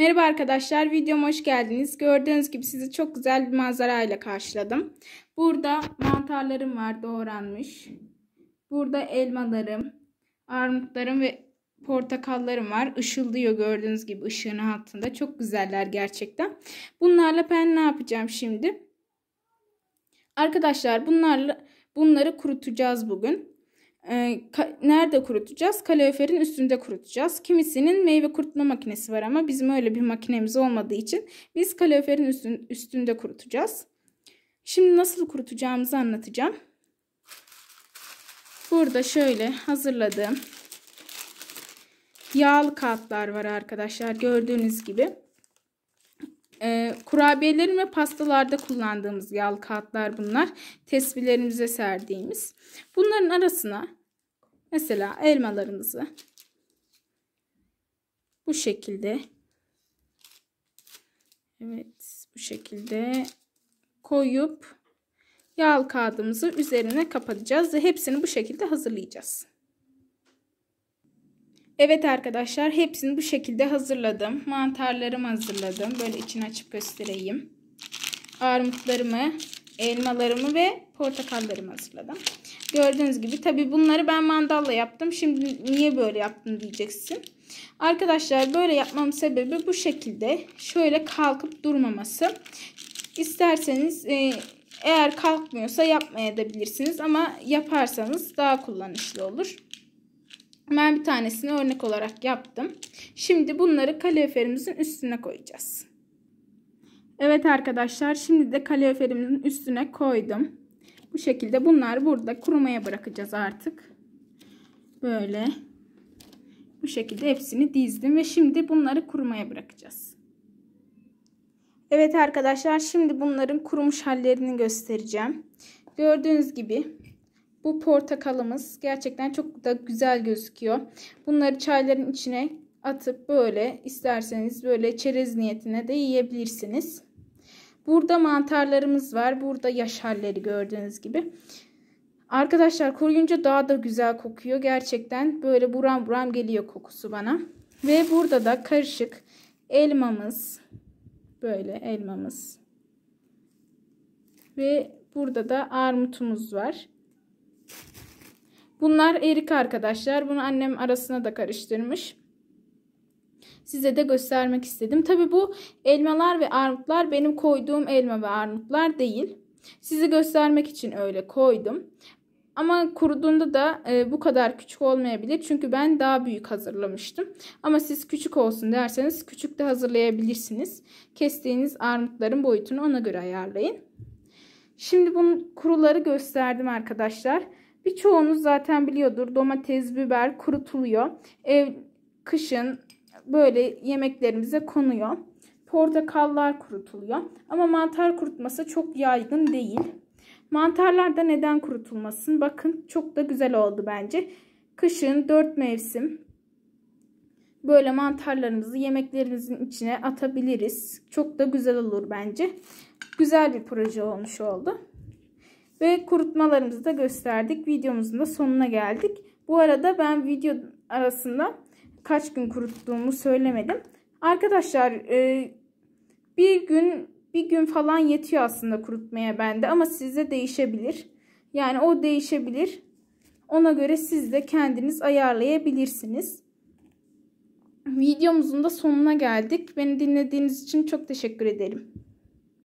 Merhaba arkadaşlar, videoma hoş geldiniz. Gördüğünüz gibi sizi çok güzel bir manzara ile karşıladım. Burada mantarlarım var doğranmış. Burada elmalarım, armutlarım ve portakallarım var. Işıldıyor gördüğünüz gibi ışığın altında. Çok güzeller gerçekten. Bunlarla ben ne yapacağım şimdi? Arkadaşlar bunlarla bunları kurutacağız bugün. E, nerede kurutacağız? Kaloriferin üstünde kurutacağız. Kimisinin meyve kurutma makinesi var ama bizim öyle bir makinemiz olmadığı için biz kaloriferin üstünde kurutacağız. Şimdi nasıl kurutacağımızı anlatacağım. Burada şöyle hazırladığım yağlı kağıtlar var arkadaşlar gördüğünüz gibi. E, kurabiyelerin ve pastalarda kullandığımız yağlı kağıtlar bunlar. Tesbihlerimize serdiğimiz. Bunların arasına mesela elmalarımızı bu şekilde evet bu şekilde koyup yağlı kağıdımızı üzerine kapatacağız ve hepsini bu şekilde hazırlayacağız. Evet arkadaşlar hepsini bu şekilde hazırladım. Mantarlarımı hazırladım. Böyle içini açıp göstereyim. Armutlarımı, elmalarımı ve portakallarımı hazırladım. Gördüğünüz gibi tabi bunları ben mandalla yaptım. Şimdi niye böyle yaptım diyeceksin. Arkadaşlar böyle yapmam sebebi bu şekilde. Şöyle kalkıp durmaması. İsterseniz e, eğer kalkmıyorsa yapmayabilirsiniz ama yaparsanız daha kullanışlı olur. Ben bir tanesini örnek olarak yaptım. Şimdi bunları kaloriferimizin üstüne koyacağız. Evet arkadaşlar şimdi de kaloriferimizin üstüne koydum. Bu şekilde bunlar burada kurumaya bırakacağız artık. Böyle. Bu şekilde hepsini dizdim ve şimdi bunları kurumaya bırakacağız. Evet arkadaşlar şimdi bunların kurumuş hallerini göstereceğim. Gördüğünüz gibi bu portakalımız gerçekten çok da güzel gözüküyor. Bunları çayların içine atıp böyle isterseniz böyle çerez niyetine de yiyebilirsiniz. Burada mantarlarımız var. Burada yaş gördüğünüz gibi. Arkadaşlar kuruyunca daha da güzel kokuyor. Gerçekten böyle buram buram geliyor kokusu bana. Ve burada da karışık elmamız. Böyle elmamız. Ve burada da armutumuz var. Bunlar erik arkadaşlar. Bunu annem arasına da karıştırmış. Size de göstermek istedim. Tabi bu elmalar ve armutlar benim koyduğum elma ve armutlar değil. Sizi göstermek için öyle koydum. Ama kuruduğunda da e, bu kadar küçük olmayabilir. Çünkü ben daha büyük hazırlamıştım. Ama siz küçük olsun derseniz küçük de hazırlayabilirsiniz. Kestiğiniz armutların boyutunu ona göre ayarlayın. Şimdi bunun kuruları gösterdim arkadaşlar. Birçoğunuz zaten biliyordur domates, biber kurutuluyor. Ev kışın böyle yemeklerimize konuyor. Portakallar kurutuluyor. Ama mantar kurutması çok yaygın değil. Mantarlar da neden kurutulmasın? Bakın çok da güzel oldu bence. Kışın dört mevsim böyle mantarlarımızı yemeklerimizin içine atabiliriz. Çok da güzel olur bence. Güzel bir proje olmuş oldu. Ve kurutmalarımızı da gösterdik. Videomuzun da sonuna geldik. Bu arada ben video arasında kaç gün kuruttuğumu söylemedim. Arkadaşlar e, bir gün bir gün falan yetiyor aslında kurutmaya bende ama sizde değişebilir. Yani o değişebilir. Ona göre siz de kendiniz ayarlayabilirsiniz. Videomuzun da sonuna geldik. Beni dinlediğiniz için çok teşekkür ederim.